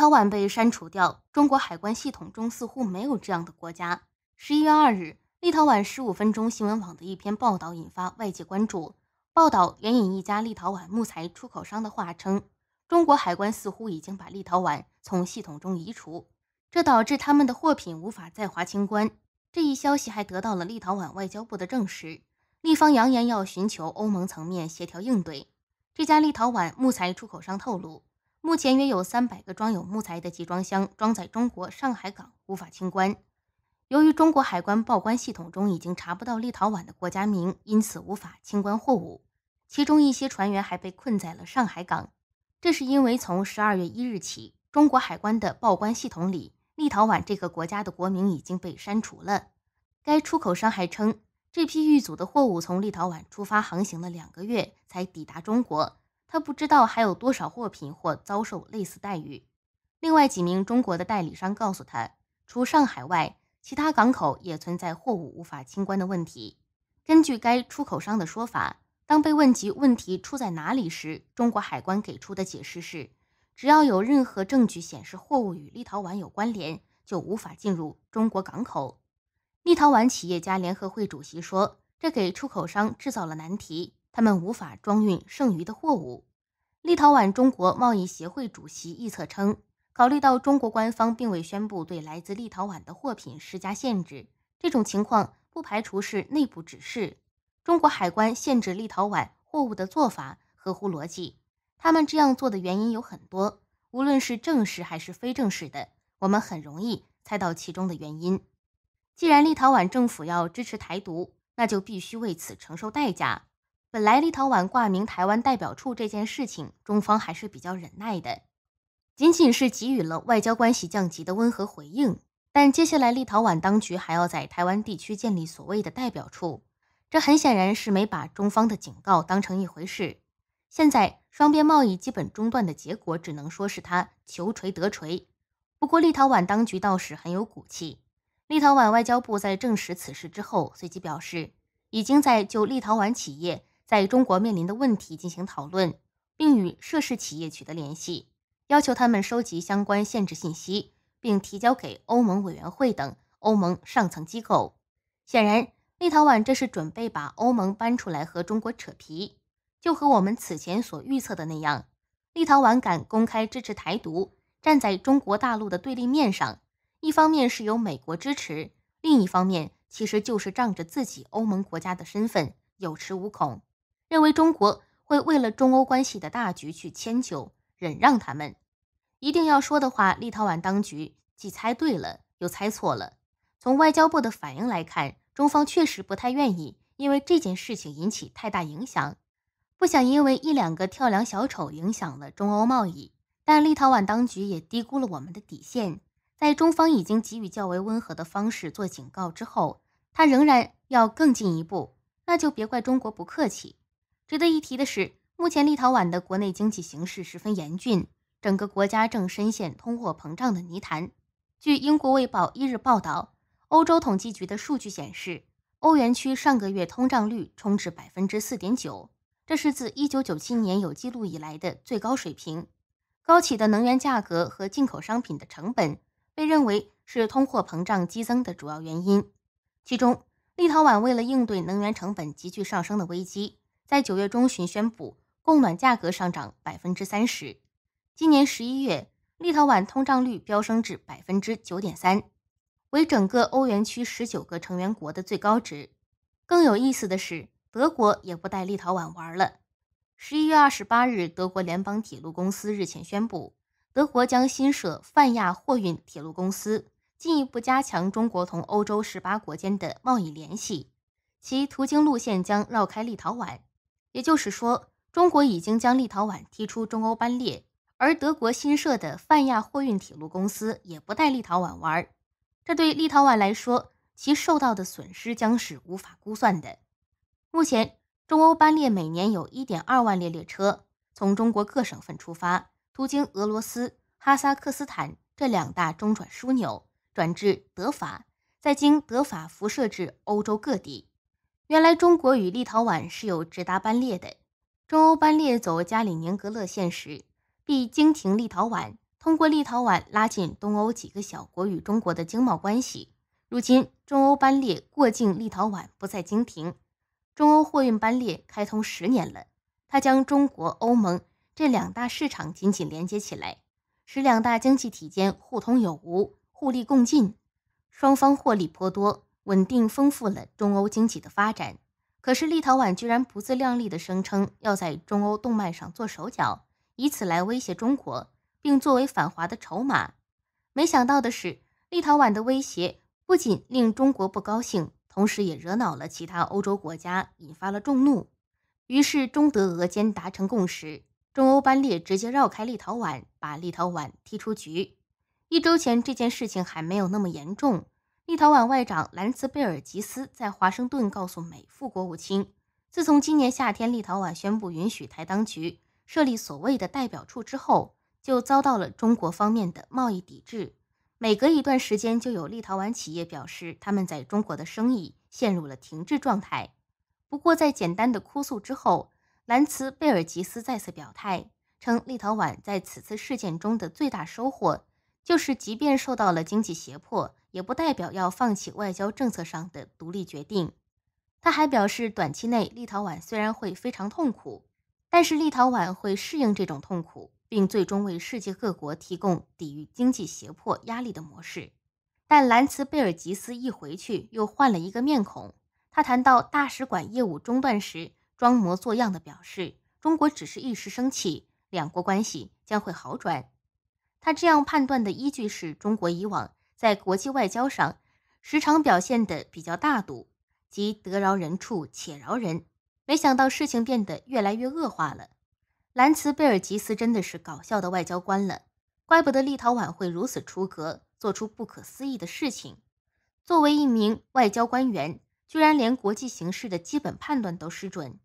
陶宛被删除掉，中国海关系统中似乎没有这样的国家。十一月二日，立陶宛十五分钟新闻网的一篇报道引发外界关注。报道援引一家立陶宛木材出口商的话称，中国海关似乎已经把立陶宛从系统中移除，这导致他们的货品无法在华清关。这一消息还得到了立陶宛外交部的证实。立方扬言要寻求欧盟层面协调应对。这家立陶宛木材出口商透露。目前约有三百个装有木材的集装箱装载中国上海港无法清关，由于中国海关报关系统中已经查不到立陶宛的国家名，因此无法清关货物。其中一些船员还被困在了上海港，这是因为从十二月一日起，中国海关的报关系统里立陶宛这个国家的国名已经被删除了。该出口商还称，这批遇阻的货物从立陶宛出发航行了两个月才抵达中国。他不知道还有多少货品或遭受类似待遇。另外几名中国的代理商告诉他，除上海外，其他港口也存在货物无法清关的问题。根据该出口商的说法，当被问及问题出在哪里时，中国海关给出的解释是：只要有任何证据显示货物与立陶宛有关联，就无法进入中国港口。立陶宛企业家联合会主席说，这给出口商制造了难题。他们无法装运剩余的货物。立陶宛中国贸易协会主席预测称，考虑到中国官方并未宣布对来自立陶宛的货品施加限制，这种情况不排除是内部指示。中国海关限制立陶宛货物的做法合乎逻辑。他们这样做的原因有很多，无论是正式还是非正式的，我们很容易猜到其中的原因。既然立陶宛政府要支持台独，那就必须为此承受代价。本来立陶宛挂名台湾代表处这件事情，中方还是比较忍耐的，仅仅是给予了外交关系降级的温和回应。但接下来立陶宛当局还要在台湾地区建立所谓的代表处，这很显然是没把中方的警告当成一回事。现在双边贸易基本中断的结果，只能说是他求锤得锤。不过立陶宛当局倒是很有骨气，立陶宛外交部在证实此事之后，随即表示已经在就立陶宛企业。在中国面临的问题进行讨论，并与涉事企业取得联系，要求他们收集相关限制信息，并提交给欧盟委员会等欧盟上层机构。显然，立陶宛这是准备把欧盟搬出来和中国扯皮。就和我们此前所预测的那样，立陶宛敢公开支持台独，站在中国大陆的对立面上，一方面是由美国支持，另一方面其实就是仗着自己欧盟国家的身份，有恃无恐。认为中国会为了中欧关系的大局去迁就忍让，他们一定要说的话，立陶宛当局既猜对了又猜错了。从外交部的反应来看，中方确实不太愿意，因为这件事情引起太大影响，不想因为一两个跳梁小丑影响了中欧贸易。但立陶宛当局也低估了我们的底线，在中方已经给予较为温和的方式做警告之后，他仍然要更进一步，那就别怪中国不客气。值得一提的是，目前立陶宛的国内经济形势十分严峻，整个国家正深陷通货膨胀的泥潭。据英国卫报一日报道，欧洲统计局的数据显示，欧元区上个月通胀率冲至百分之四点九，这是自一九九七年有记录以来的最高水平。高企的能源价格和进口商品的成本，被认为是通货膨胀激增的主要原因。其中，立陶宛为了应对能源成本急剧上升的危机。在九月中旬宣布供暖价格上涨百分之三十。今年十一月，立陶宛通胀率飙升至百分之九点三，为整个欧元区十九个成员国的最高值。更有意思的是，德国也不带立陶宛玩了。十一月二十八日，德国联邦铁路公司日前宣布，德国将新设泛亚货运铁路公司，进一步加强中国同欧洲十八国间的贸易联系，其途经路线将绕开立陶宛。也就是说，中国已经将立陶宛踢出中欧班列，而德国新设的泛亚货运铁路公司也不带立陶宛玩。这对立陶宛来说，其受到的损失将是无法估算的。目前，中欧班列每年有1.2万列列车从中国各省份出发，途经俄罗斯、哈萨克斯坦这两大中转枢纽，转至德法，再经德法辐射至欧洲各地。原来中国与立陶宛是有直达班列的，中欧班列走加里宁格勒线时必经停立陶宛，通过立陶宛拉近东欧几个小国与中国的经贸关系。如今中欧班列过境立陶宛不再经停，中欧货运班列开通十年了，它将中国欧盟这两大市场紧紧连接起来，使两大经济体间互通有无，互利共进，双方获利颇多。稳定丰富了中欧经济的发展，可是立陶宛居然不自量力地声称要在中欧动脉上做手脚，以此来威胁中国，并作为反华的筹码。没想到的是，立陶宛的威胁不仅令中国不高兴，同时也惹恼了其他欧洲国家，引发了众怒。于是，中德俄间达成共识，中欧班列直接绕开立陶宛，把立陶宛踢出局。一周前，这件事情还没有那么严重。立陶宛外长兰茨贝尔吉斯在华盛顿告诉美副国务卿，自从今年夏天立陶宛宣布允许台当局设立所谓的代表处之后，就遭到了中国方面的贸易抵制。每隔一段时间，就有立陶宛企业表示，他们在中国的生意陷入了停滞状态。不过，在简单的哭诉之后，兰茨贝尔吉斯再次表态称，立陶宛在此次事件中的最大收获，就是即便受到了经济胁迫。也不代表要放弃外交政策上的独立决定。他还表示，短期内立陶宛虽然会非常痛苦，但是立陶宛会适应这种痛苦，并最终为世界各国提供抵御经济胁迫压力的模式。但兰茨贝尔吉斯一回去又换了一个面孔。他谈到大使馆业务中断时，装模作样的表示，中国只是一时生气，两国关系将会好转。他这样判断的依据是中国以往。在国际外交上，时常表现得比较大度，即得饶人处且饶人。没想到事情变得越来越恶化了。兰茨贝尔吉斯真的是搞笑的外交官了，怪不得立陶宛会如此出格，做出不可思议的事情。作为一名外交官员，居然连国际形势的基本判断都失准。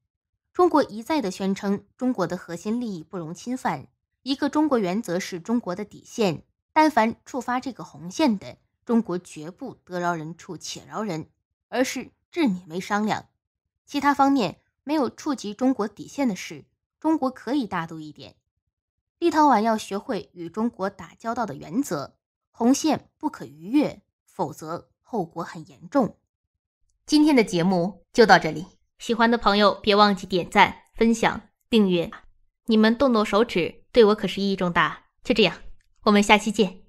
中国一再的宣称，中国的核心利益不容侵犯，一个中国原则是中国的底线。但凡触发这个红线的，中国绝不得饶人处且饶人，而是治你没商量。其他方面没有触及中国底线的事，中国可以大度一点。立陶宛要学会与中国打交道的原则：红线不可逾越，否则后果很严重。今天的节目就到这里，喜欢的朋友别忘记点赞、分享、订阅。你们动动手指，对我可是意义重大。就这样。我们下期见。